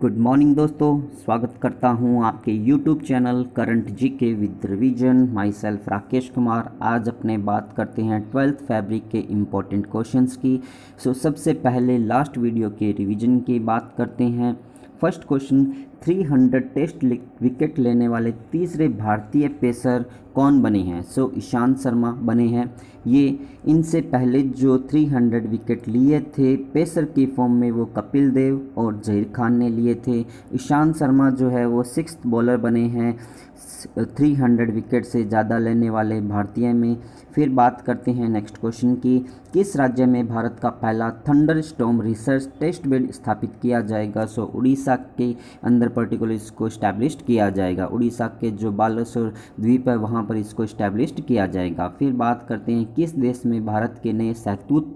good morning दोस्तों स्वागत करता हूं आपके YouTube channel current G K with revision myself Rakesh Kumar आज अपने बात करते हैं ट्वेल्थ फैब्रिक के इम्पोर्टेंट क्वेश्चंस की सो so, सबसे पहले लास्ट वीडियो के रिवीजन की बात करते हैं फर्स्ट क्वेश्चन 300 टेस्ट विकेट लेने वाले तीसरे भारतीय पेसर कौन बने हैं सो ईशांत शर्मा बने हैं ये इनसे पहले जो 300 विकेट लिए थे पेसर की फॉर्म में वो कपिल देव और जहीर खान ने लिए थे ईशांत शर्मा जो है वो सिक्स बॉलर बने हैं 300 विकेट से ज़्यादा लेने वाले भारतीय में फिर बात करते हैं नेक्स्ट क्वेश्चन की किस राज्य में भारत का पहला thunderstorm research test bed स्थापित किया जाएगा सो उड़ीसा के अंदर पर्टिकुलर इसको इस्टेब्लिश किया जाएगा उड़ीसा के जो बालेश्वर द्वीप है वहाँ पर इसको इस्टेब्लिश किया जाएगा फिर बात करते हैं किस देश में भारत के नए सैतूत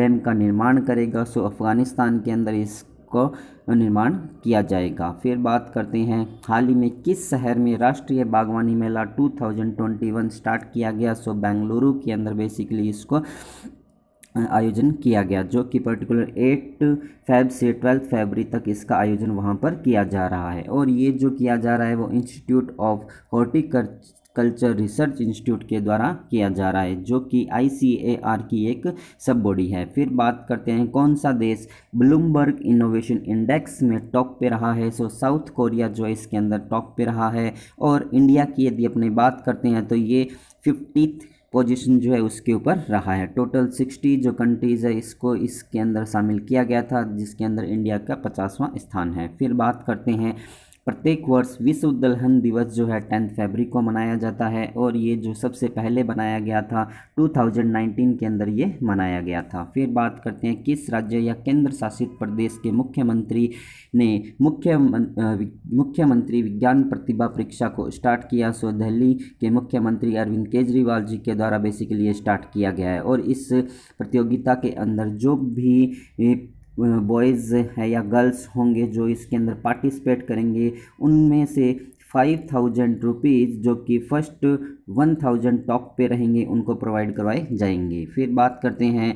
डैम का निर्माण करेगा सो अफगानिस्तान के अंदर इसको निर्माण किया जाएगा फिर बात करते हैं हाल ही में किस शहर में राष्ट्रीय बागवानी मेला 2021 स्टार्ट किया गया सो बेंगलुरु के अंदर बेसिकली इसको आयोजन किया गया जो कि पर्टिकुलर एट फेब से ट्वेल्थ फेबरी तक इसका आयोजन वहाँ पर किया जा रहा है और ये जो किया जा रहा है वो institute of horticulture culture research institute के द्वारा किया जा रहा है जो कि आई की एक सब बॉडी है फिर बात करते हैं कौन सा देश ब्लूमबर्ग इनोवेशन इंडेक्स में टॉप पे रहा है सो साउथ कोरिया जो इसके अंदर टॉप पे रहा है और इंडिया की यदि अपने बात करते हैं तो ये फिफ्टीथ पोजीशन जो है उसके ऊपर रहा है टोटल सिक्सटी जो कंट्रीज है इसको इसके अंदर शामिल किया गया था जिसके अंदर इंडिया का पचासवां स्थान है फिर बात करते हैं प्रत्येक वर्ष विश्व दलहन दिवस जो है टेंथ फरवरी को मनाया जाता है और ये जो सबसे पहले बनाया गया था 2019 के अंदर ये मनाया गया था फिर बात करते हैं किस राज्य या केंद्र शासित प्रदेश के मुख्यमंत्री ने मुख्य मुख्यमंत्री विज्ञान प्रतिभा परीक्षा को स्टार्ट किया सो दिल्ली के मुख्यमंत्री अरविंद केजरीवाल जी के द्वारा बेसिकली स्टार्ट किया गया है और इस प्रतियोगिता के अंदर जो भी बॉयज़ है या गर्ल्स होंगे जो इसके अंदर पार्टिसिपेट करेंगे उनमें से फाइव थाउजेंड रुपीज़ जो कि फ़र्स्ट वन थाउजेंड टॉप पे रहेंगे उनको प्रोवाइड करवाए जाएंगे फिर बात करते हैं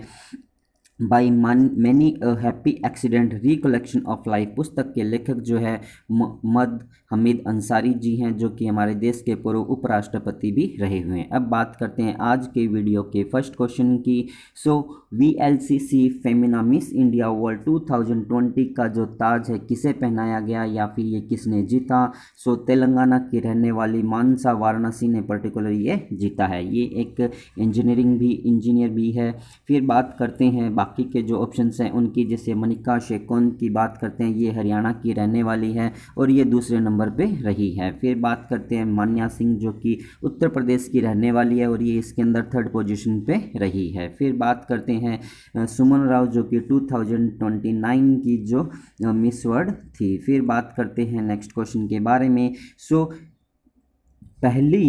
बाई मन many happy accident recollection of life पुस्तक के लेखक जो है मद हमीद अंसारी जी हैं जो कि हमारे देश के पूर्व उपराष्ट्रपति भी रहे हुए हैं अब बात करते हैं आज के वीडियो के फर्स्ट क्वेश्चन की so V L C C Femina Miss India World 2020 का जो ताज है किसे पहनाया गया या फिर ये किसने जीता सो तेलंगाना की रहने वाली मानसा वाराणसी ने पर्टिकुलर ये जीता है ये एक इंजीनियरिंग भी इंजीनियर भी है फिर बात करते हैं बा बाकी के जो ऑप्शन हैं उनकी जैसे मनिका शेकोन की बात करते हैं ये हरियाणा की रहने वाली है और ये दूसरे नंबर पर रही है फिर बात करते हैं मान्या सिंह जो कि उत्तर प्रदेश की रहने वाली है और ये इसके अंदर थर्ड पोजिशन पर रही है फिर बात करते हैं सुमन राव जो कि टू की जो मिस वर्ड थी फिर बात करते हैं नेक्स्ट क्वेश्चन के बारे में सो so, पहली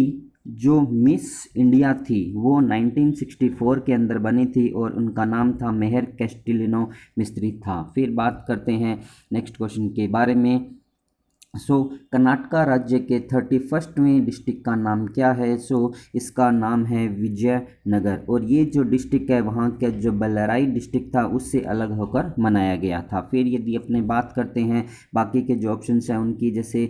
जो मिस इंडिया थी वो 1964 के अंदर बनी थी और उनका नाम था मेहर कैस्टिलिनो मिस्त्री था फिर बात करते हैं नेक्स्ट क्वेश्चन के बारे में सो कर्नाटका राज्य के थर्टी फर्स्टवें डिस्ट्रिक्ट का नाम क्या है सो so, इसका नाम है विजयनगर और ये जो डिस्ट्रिक्ट है वहाँ का जो बलराई डिस्ट्रिक्ट था उससे अलग होकर मनाया गया था फिर यदि अपने बात करते हैं बाकी के जो ऑप्शन हैं उनकी जैसे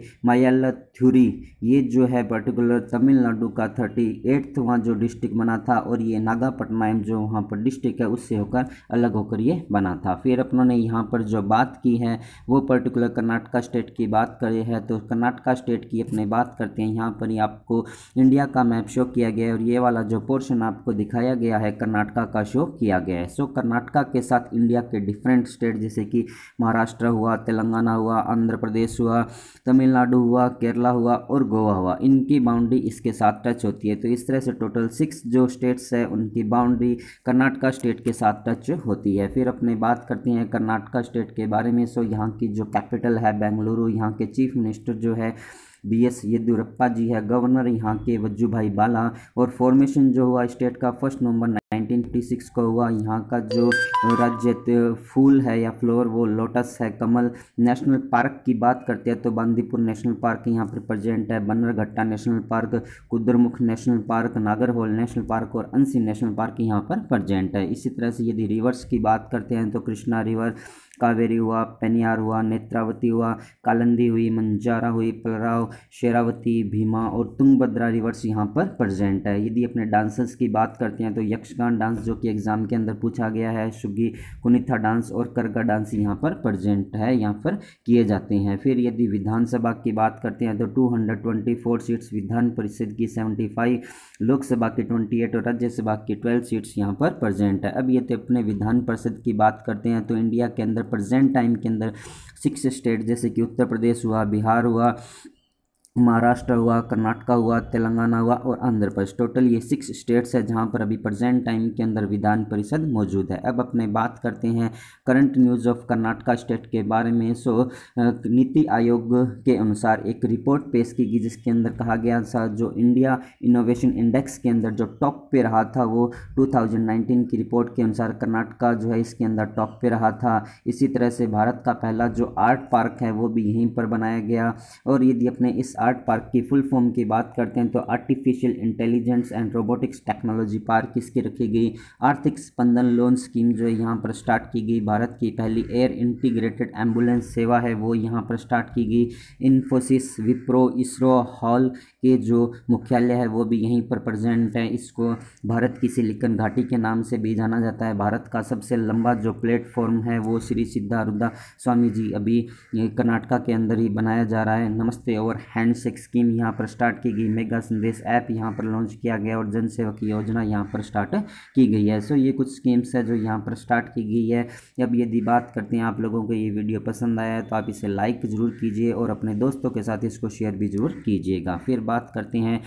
थ्यूरी ये जो है पर्टिकुलर तमिलनाडु का थर्टी एट्थ वहाँ जो डिस्ट्रिक्ट बना था और ये नागापट्टनम जो वहाँ पर डिस्ट्रिक्ट है उससे होकर अलग होकर ये बना था फिर अपनों ने यहाँ पर जो बात की है वो पर्टिकुलर कर्नाटका स्टेट की बात कर रहे हैं तो कर्नाटका स्टेट की अपने बात करते हैं यहाँ पर ही आपको इंडिया का मैप शो किया गया है और ये वाला जो पोर्शन आपको दिखाया गया है कर्नाटका का शो किया गया है सो कर्नाटका के साथ इंडिया के डिफरेंट स्टेट जैसे कि महाराष्ट्र हुआ तेलंगाना हुआ आंध्र प्रदेश हुआ तमिलनाडु हुआ केरला हुआ और गोवा हुआ इनकी बाउंड्री इसके साथ टच होती है तो इस तरह से टोटल सिक्स जो स्टेट्स है उनकी बाउंड्री कर्नाटका स्टेट के साथ टच होती है फिर अपने बात करते हैं कर्नाटका स्टेट के बारे में सो यहाँ की जो कैपिटल है बेंगलुरु यहाँ के चीफ चीफ मिनिस्टर जो है बी एस येदियुरप्पा जी है गवर्नर यहाँ के वज्जू भाई बाला और फॉर्मेशन जो हुआ स्टेट का फर्स्ट नवंबर 1956 को हुआ यहाँ का जो राज्य फूल है या फ्लोर वो लोटस है कमल नेशनल पार्क की बात करते हैं तो बांदीपुर नेशनल पार्क यहाँ पर प्रेजेंट है Bannerghatta national park Kudremukh national park Nagarhole national park और अंसी नेशनल पार्क यहाँ पर प्रजेंट है इसी तरह से यदि रिवर्स की बात करते हैं तो कृष्णा रिवर कावेरी हुआ पेनियार हुआ नेत्रावती हुआ कालंदी हुई मंजारा हुई पलराव शेरावती भीमा और तुंगभद्रा रिवर्स यहाँ पर प्रजेंट है यदि अपने डांसर्स की बात करते हैं तो यक्षगान डांस जो कि एग्ज़ाम के अंदर पूछा गया है सुगी कुनिथा डांस और करगा डांस यहाँ पर प्रजेंट है यहाँ पर किए जाते हैं फिर यदि विधानसभा की बात करते हैं तो टू सीट्स विधान परिषद की सेवेंटी लोकसभा की ट्वेंटी और राज्यसभा की ट्वेल्व सीट्स यहाँ पर प्रजेंट है अब यदि अपने विधान परिषद की बात करते हैं तो इंडिया के अंदर प्रेजेंट टाइम के अंदर सिक्स स्टेट जैसे कि उत्तर प्रदेश हुआ बिहार हुआ महाराष्ट्र हुआ कर्नाटका हुआ तेलंगाना हुआ और आंध्र प्रदेश टोटल ये सिक्स स्टेट्स है जहाँ पर अभी प्रेजेंट टाइम के अंदर विधान परिषद मौजूद है अब अपने बात करते हैं current news of Karnataka state के बारे में सो नीति आयोग के अनुसार एक रिपोर्ट पेश की गई जिसके अंदर कहा गया था जो इंडिया इनोवेशन इंडेक्स के अंदर जो टॉप पे रहा था वो टू की रिपोर्ट के अनुसार कर्नाटका जो है इसके अंदर टॉप पे रहा था इसी तरह से भारत का पहला जो आर्ट पार्क है वो भी यहीं पर बनाया गया और यदि अपने इस आर्ट पार्क की फुल फॉर्म की बात करते हैं तो artificial intelligence and robotics technology park इसकी रखी गई आर्थिक स्पंदन लोन स्कीम जो है यहाँ पर स्टार्ट की गई भारत की पहली एयर इंटीग्रेटेड एम्बुलेंस सेवा है वो यहाँ पर स्टार्ट की गई इन्फोसिस विप्रो इसरो हॉल के जो मुख्यालय है वो भी यहीं पर प्रजेंट है इसको भारत की सिलिकन घाटी के नाम से भी जाना जाता है भारत का सबसे लंबा जो प्लेटफॉर्म है वो श्री सिद्धारुद्धा स्वामी जी अभी कर्नाटका के अंदर ही बनाया जा रहा है नमस्ते और हैंड स्कीम यहाँ पर स्टार्ट की गई मेगा संदेश ऐप यहाँ पर लॉन्च किया गया और जनसेवक योजना यहाँ पर स्टार्ट की गई है सो ये कुछ स्कीम्स है जो यहाँ पर स्टार्ट की गई है अब यदि बात करते हैं आप लोगों को ये वीडियो पसंद आया है तो आप इसे लाइक ज़रूर कीजिए और अपने दोस्तों के साथ इसको शेयर भी ज़रूर कीजिएगा फिर बात करते हैं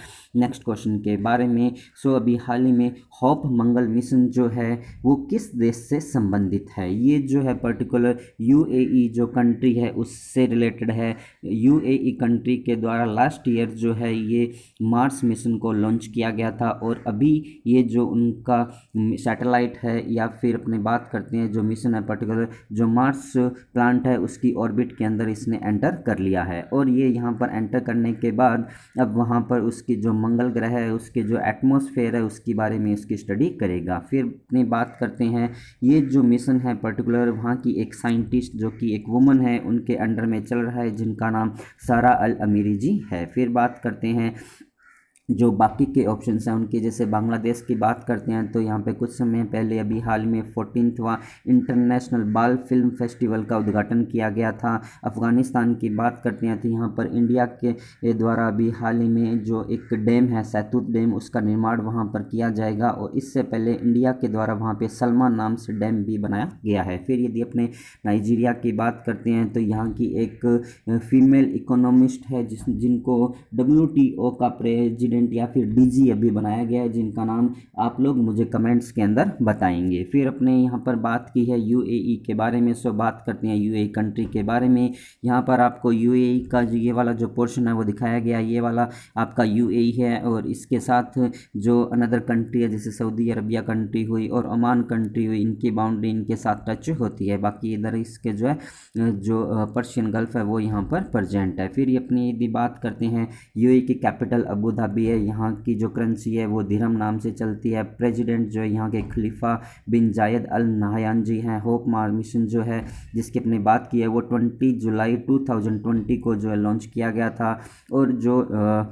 नेक्स्ट क्वेश्चन के बारे में सो अभी हाल ही में होप मंगल मिशन जो है वो किस देश से संबंधित है ये जो है पर्टिकुलर यूएई e जो कंट्री है उससे रिलेटेड है यूएई कंट्री e के द्वारा द्वारा लास्ट ईयर जो है ये मार्स मिशन को लॉन्च किया गया था और अभी ये जो उनका सैटेलाइट है या फिर अपने बात करते हैं जो मिशन है पर्टिकुलर जो मार्स प्लांट है उसकी ऑर्बिट के अंदर इसने एंटर कर लिया है और ये यहाँ पर एंटर करने के बाद अब वहाँ पर उसकी जो मंगल ग्रह है उसके जो एटमोसफेयर है उसके बारे में इसकी स्टडी करेगा फिर अपनी बात करते हैं ये जो मिशन है पर्टिकुलर वहाँ की एक साइंटिस्ट जो कि एक वुमन है उनके अंडर में चल रहा है जिनका नाम सारा अल अमीरी जी है फिर बात करते हैं जो बाकी के ऑप्शन हैं उनके जैसे बांग्लादेश की बात करते हैं तो यहाँ पे कुछ समय पहले अभी हाल में फोर्टीनथवा इंटरनेशनल बाल फिल्म फेस्टिवल का उद्घाटन किया गया था अफ़गानिस्तान की बात करते हैं तो यहाँ पर इंडिया के द्वारा अभी हाल ही में जो एक डैम है सैतूत डैम उसका निर्माण वहाँ पर किया जाएगा और इससे पहले इंडिया के द्वारा वहाँ पर सलमा नाम से डैम भी बनाया गया है फिर यदि अपने नाइजीरिया की बात करते हैं तो यहाँ की एक फीमेल इकोनॉमिस्ट है जिस जिनको डब्ल्यू का प्रेजिडेंट प्रेसिडेंट या फिर डी अभी बनाया गया है जिनका नाम आप लोग मुझे कमेंट्स के अंदर बताएंगे फिर अपने यहाँ पर बात की है यू के बारे में सो बात करते हैं यू कंट्री के बारे में यहाँ पर आपको यू का जो ये वाला जो पोर्शन है वो दिखाया गया ये वाला आपका यू है और इसके साथ जो अनदर कंट्री है जैसे सऊदी अरबिया कंट्री हुई और ओमान कंट्री हुई इनकी बाउंड्री इनके साथ टच होती है बाकी इधर इसके जो है जो पर्शियन गल्फ है वो यहाँ पर प्रजेंट है फिर अपनी यदि बात करते हैं यू की कैपिटल अबू धाबी हुई है यहाँ की जो करेंसी है वो धीरम नाम से चलती है प्रेसिडेंट जो है यहाँ के खलीफा बिन जायद अल नाहयान जी हैं होप मार मिशन जो है जिसकी अपने बात की है वो twenty July two thousand twenty को जो है लॉन्च किया गया था और जो आ,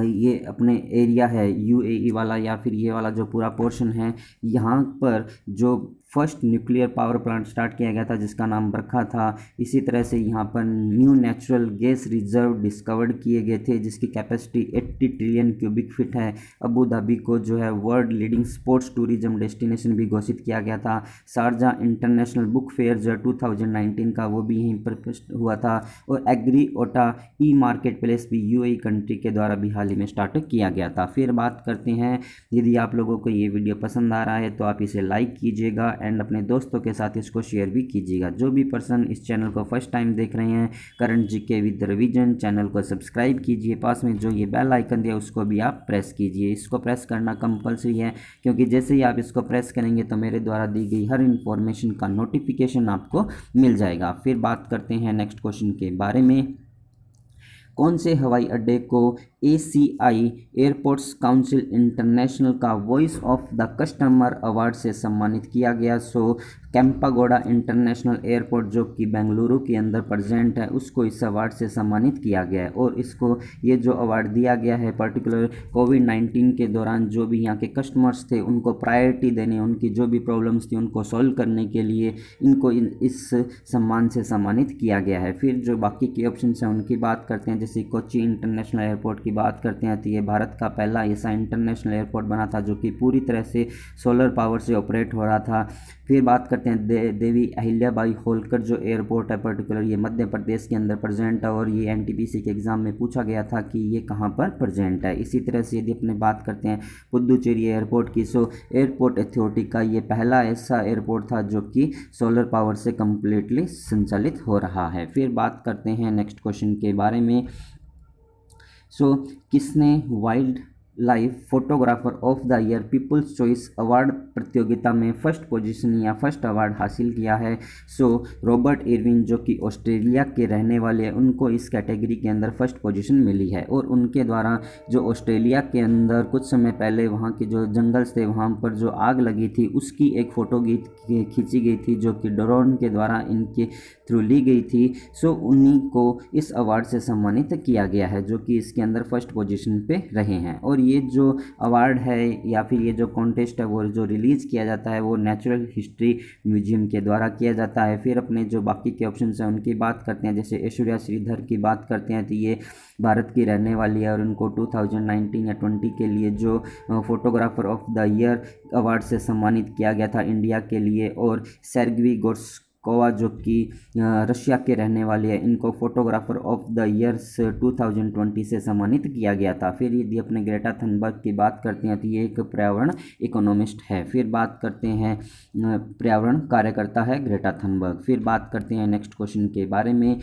ये अपने एरिया है यूएई e वाला या फिर ये वाला जो पूरा पोर्शन है यहाँ पर जो first nuclear power plant start किया गया था जिसका नाम रखा था इसी तरह से यहाँ पर new natural gas reserve discovered किए गए थे जिसकी कैपेसिटी 80 ट्रिलियन क्यूबिक फिट है अबू धाबी को जो है world leading sports tourism destination भी घोषित किया गया था शारजा इंटरनेशनल बुक फेयर जो टू का वो भी यहीं पर हुआ था और एग्री ओटा ई मार्केट प्लेस भी यू कंट्री के द्वारा भी हाल ही में स्टार्ट किया गया था फिर बात करते हैं यदि आप लोगों को ये वीडियो पसंद आ रहा है तो आप इसे लाइक कीजिएगा एंड अपने दोस्तों के साथ इसको शेयर भी कीजिएगा जो भी पर्सन इस चैनल को फर्स्ट टाइम देख रहे हैं current G K with revision channel को सब्सक्राइब कीजिए पास में जो ये बेल आइकन दिया उसको भी आप प्रेस कीजिए इसको प्रेस करना कंपलसरी है क्योंकि जैसे ही आप इसको प्रेस करेंगे तो मेरे द्वारा दी गई हर इन्फॉर्मेशन का नोटिफिकेशन आपको मिल जाएगा फिर बात करते हैं नेक्स्ट क्वेश्चन के बारे में कौन से हवाई अड्डे को A C I airports council international का voice of the customer award से सम्मानित किया गया सो कैंपागोडा इंटरनेशनल एयरपोर्ट जो कि बेंगलुरु के अंदर प्रजेंट है उसको इस अवार्ड से सम्मानित किया गया है और इसको ये जो अवार्ड दिया गया है पर्टिकुलर कोविड नाइन्टीन के दौरान जो भी यहाँ के कस्टमर्स थे उनको प्रायोरिटी देने उनकी जो भी प्रॉब्लम्स थी उनको सॉल्व करने के लिए इनको इस सम्मान से सम्मानित किया गया है फिर जो बाकी के ऑप्शन हैं उनकी बात करते हैं जैसे कोची इंटरनेशनल एयरपोर्ट की बात करते हैं तो ये भारत का पहला ऐसा इंटरनेशनल एयरपोर्ट बना था जो कि पूरी तरह से सोलर पावर से ऑपरेट हो रहा था फिर बात करते हैं दे, देवी अहिल्याबाई होलकर जो एयरपोर्ट है पर्टिकुलर ये मध्य प्रदेश के अंदर प्रजेंट है और ये एन के एग्ज़ाम में पूछा गया था कि ये कहाँ पर प्रजेंट है इसी तरह से यदि अपने बात करते हैं पुदुचेरी एयरपोर्ट की सो एयरपोर्ट अथॉरिटी का ये पहला ऐसा एयरपोर्ट था जो कि सोलर पावर से कम्प्लीटली संचालित हो रहा है फिर बात करते हैं नेक्स्ट क्वेश्चन के बारे में सो किसने wildlife photographer of the year people's choice award प्रतियोगिता में फर्स्ट पोजीशन या फर्स्ट अवार्ड हासिल किया है सो रॉबर्ट इरविन जो कि ऑस्ट्रेलिया के रहने वाले हैं उनको इस कैटेगरी के अंदर फर्स्ट पोजीशन मिली है और उनके द्वारा जो ऑस्ट्रेलिया के अंदर कुछ समय पहले वहाँ के जो जंगल्स थे वहाँ पर जो आग लगी थी उसकी एक फ़ोटो खींची गई थी जो कि ड्रोन के द्वारा इनके थ्रू ली गई थी सो उन्हीं को इस अवार्ड से सम्मानित किया गया है जो कि इसके अंदर फर्स्ट पोजीशन पे रहे हैं और ये जो अवार्ड है या फिर ये जो कॉन्टेस्ट है वो जो रिलीज़ किया जाता है वो नेचुरल हिस्ट्री म्यूजियम के द्वारा किया जाता है फिर अपने जो बाकी के ऑप्शन हैं उनकी बात करते हैं जैसे ऐश्वर्या श्रीधर की बात करते हैं तो ये भारत की रहने वाली है और उनको 2019 या 20 के लिए जो photographer of the year award से सम्मानित किया गया था इंडिया के लिए और सैर्गवी गोड्स कोवा जो कि रशिया के रहने वाले हैं इनको फोटोग्राफर ऑफ द ईयर्स 2020 से सम्मानित किया गया था फिर यदि अपने ग्रेटा थनबर्ग की बात करते हैं तो ये एक पर्यावरण इकोनॉमिस्ट है फिर बात करते हैं पर्यावरण कार्यकर्ता है ग्रेटा थनबर्ग फिर बात करते हैं नेक्स्ट क्वेश्चन के बारे में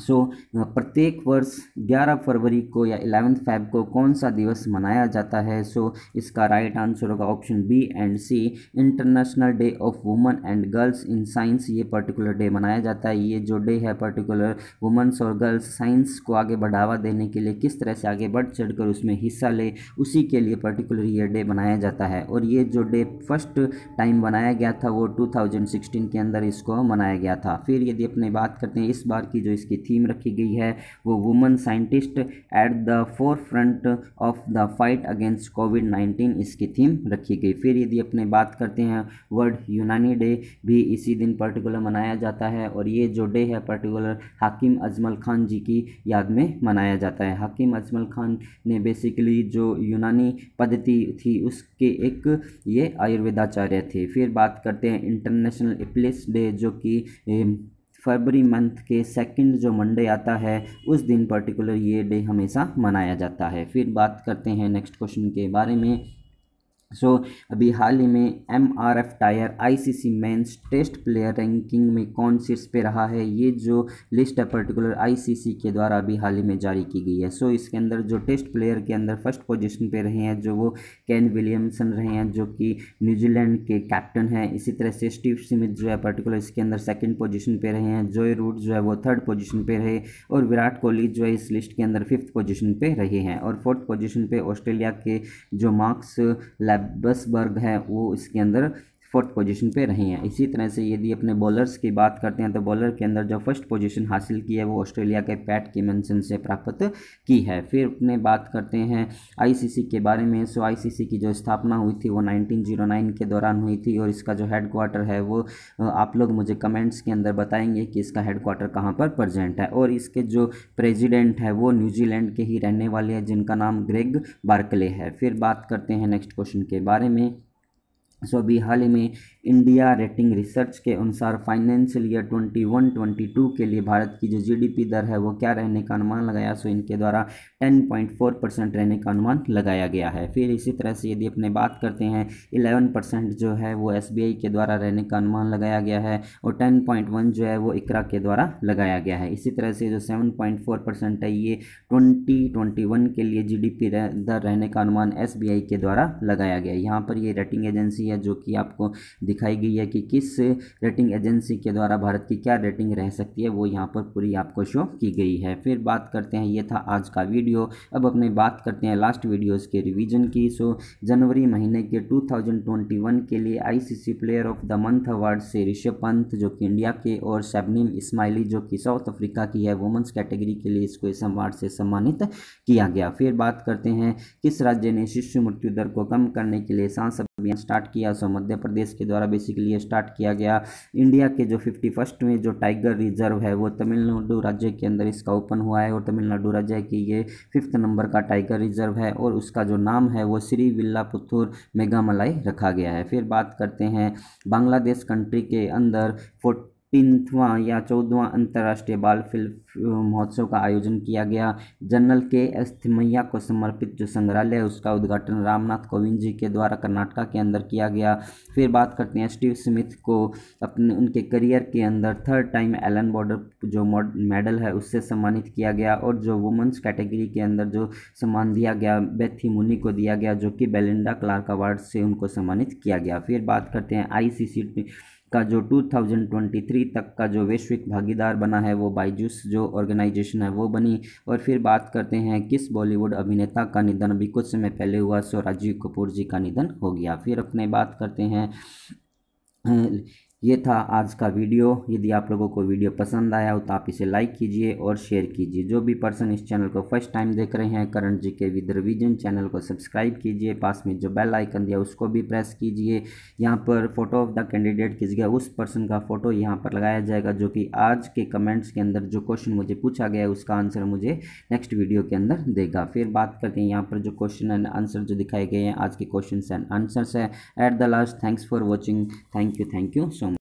सो so, प्रत्येक वर्ष 11 फरवरी को या इलेवेंथ फैब को कौन सा दिवस मनाया जाता है सो so, इसका राइट आंसर होगा option B and C international day of woman and girls in science ये पर्टिकुलर डे मनाया जाता है ये जो डे है पर्टिकुलर वुमेंस और गर्ल्स साइंस को आगे बढ़ावा देने के लिए किस तरह से आगे बढ़ चढ़ कर उसमें हिस्सा ले उसी के लिए पर्टिकुलर ये डे मनाया जाता है और ये जो डे फर्स्ट टाइम बनाया गया था वो टू के अंदर इसको मनाया गया था फिर यदि अपने बात करते हैं इस बार की जो इसकी थीम रखी गई है वो woman scientist at the forefront of the fight against COVID nineteen इसकी थीम रखी गई फिर यदि अपने बात करते हैं वर्ल्ड यूनानी डे भी इसी दिन पर्टिकुलर मनाया जाता है और ये जो डे है पर्टिकुलर हाकिम अजमल खान जी की याद में मनाया जाता है हाकिम अजमल खान ने बेसिकली जो यूनानी पद्धति थी उसके एक ये आयुर्वेदाचार्य थे फिर बात करते हैं इंटरनेशनल इप्लिस डे जो कि फरवरी मंथ के सेकंड जो मंडे आता है उस दिन पर्टिकुलर ये डे हमेशा मनाया जाता है फिर बात करते हैं नेक्स्ट क्वेश्चन के बारे में सो so, अभी हाल ही में M R F tyre I C C men's test player ranking में कौन सीट्स पे रहा है ये जो लिस्ट है पर्टिकुलर आई सी सी के द्वारा अभी हाल ही में जारी की गई है सो so, इसके अंदर जो टेस्ट प्लेयर के अंदर फर्स्ट पोजिशन पे रहे हैं जो वो कैन विलियमसन रहे हैं जो कि न्यूजीलैंड के कैप्टन हैं इसी तरह से स्टीव स्मिथ जो है पर्टिकुलर इसके अंदर सेकेंड पोजिशन पर रहे हैं जोय रूट जो है वो थर्ड पोजिशन पर रहे और विराट कोहली जो है इस लिस्ट के अंदर फिफ्थ पोजिशन पर रहे हैं और फोर्थ पोजिशन पर ऑस्ट्रेलिया के जो मार्क्स लैब बस वर्ग है वो इसके अंदर फोर्थ पोजीशन पे रहे हैं इसी तरह से यदि अपने बॉलर्स की बात करते हैं तो बॉलर के अंदर जो फर्स्ट पोजीशन हासिल की है वो ऑस्ट्रेलिया के पैट किमनसन से प्राप्त की है फिर अपने बात करते हैं आईसीसी के बारे में सो आईसीसी की जो स्थापना हुई थी वो 1909 के दौरान हुई थी और इसका जो हेड क्वार्टर है वो आप लोग मुझे कमेंट्स के अंदर बताएंगे कि इसका हेड क्वार्टर कहाँ पर प्रजेंट है और इसके जो प्रेजिडेंट है वो न्यूजीलैंड के ही रहने वाले हैं जिनका नाम ग्रेग बार्कले है फिर बात करते हैं नेक्स्ट क्वेश्चन के बारे में सो अभी हाल ही में इंडिया रेटिंग रिसर्च के अनुसार फाइनेंशियल ईयर 21-22 के लिए भारत की जो जीडीपी दर है वो क्या रहने का अनुमान लगाया सो इनके द्वारा 10.4 परसेंट रहने का अनुमान लगाया गया है फिर इसी तरह से यदि अपने बात करते हैं 11 परसेंट जो है वो एसबीआई के द्वारा रहने का अनुमान लगाया गया है और टेन जो है वो इकरा के द्वारा लगाया गया है इसी तरह से जो सेवन परसेंट है ये ट्वेंटी के लिए जीडीपी दर रहने का अनुमान एस के द्वारा लगाया गया है यहाँ पर ये रेटिंग एजेंसी है जो कि आपको दिखाई गई है कि किस रेटिंग एजेंसी के द्वारा भारत की क्या रेटिंग रह सकती है वो यहाँ पर पूरी आपको शो की गई है फिर बात करते हैं ये था आज का वीडियो अब अपने बात करते हैं लास्ट वीडियोज़ के रिविजन की सो जनवरी महीने के टू के लिए आई player of the month award से ऋषभ पंत जो कि इंडिया के और शबनीम इस्माइली जो कि साउथ अफ्रीका की है वुमेंस कैटेगरी के लिए इसको इस अवार्ड से सम्मानित किया गया फिर बात करते हैं किस राज्य ने शिशु मृत्यु दर को कम करने के लिए सांसद अभियान स्टार्ट किया सो मध्य प्रदेश के द्वारा बेसिकली स्टार्ट किया गया इंडिया के जो फिफ्टी फर्स्ट में जो टाइगर रिजर्व है वो तमिलनाडु राज्य के अंदर इसका ओपन हुआ है और तमिलनाडु राज्य की ये फिफ्थ नंबर का टाइगर रिजर्व है और उसका जो नाम है वो श्री विल्लापुथुर मेघामलाई रखा गया है फिर बात करते हैं बांग्लादेश कंट्री के अंदर फोर्ट तीनवा या चौदवा अंतर्राष्ट्रीय बाल फिल्म महोत्सव का आयोजन किया गया जनरल के एस थिमैया को समर्पित जो संग्रहालय है उसका उद्घाटन रामनाथ कोविंद जी के द्वारा कर्नाटका के अंदर किया गया फिर बात करते हैं स्टीव स्मिथ को अपने उनके करियर के अंदर थर्ड टाइम एलन बॉर्डर जो मेडल है उससे सम्मानित किया गया और जो वुमेंस कैटेगरी के अंदर जो सम्मान दिया गया बेथी मुनी को दिया गया जो कि बेलिंडा क्लार्क अवार्ड से उनको सम्मानित किया गया फिर बात करते हैं आई सी का जो 2023 तक का जो वैश्विक भागीदार बना है वो बाइजूस जो ऑर्गेनाइजेशन है वो बनी और फिर बात करते हैं किस बॉलीवुड अभिनेता का निधन अभी कुछ समय पहले हुआ सो राजीव कपूर जी का निधन हो गया फिर अपने बात करते हैं ये था आज का वीडियो यदि आप लोगों को वीडियो पसंद आया हो तो आप इसे लाइक कीजिए और शेयर कीजिए जो भी पर्सन इस चैनल को फर्स्ट टाइम देख रहे हैं current G K with revision channel को सब्सक्राइब कीजिए पास में जो बेल आइकन दिया उसको भी प्रेस कीजिए यहाँ पर फोटो ऑफ द कैंडिडेट किस गया उस पर्सन का फोटो यहाँ पर लगाया जाएगा जो कि आज के कमेंट्स के अंदर जो क्वेश्चन मुझे पूछा गया है उसका आंसर मुझे नेक्स्ट वीडियो के अंदर देगा फिर बात करते हैं यहाँ पर जो क्वेश्चन एंड आंसर जो दिखाए गए हैं आज के क्वेश्चन एंड आंसर्स है at the last thanks for watching thank you thank you so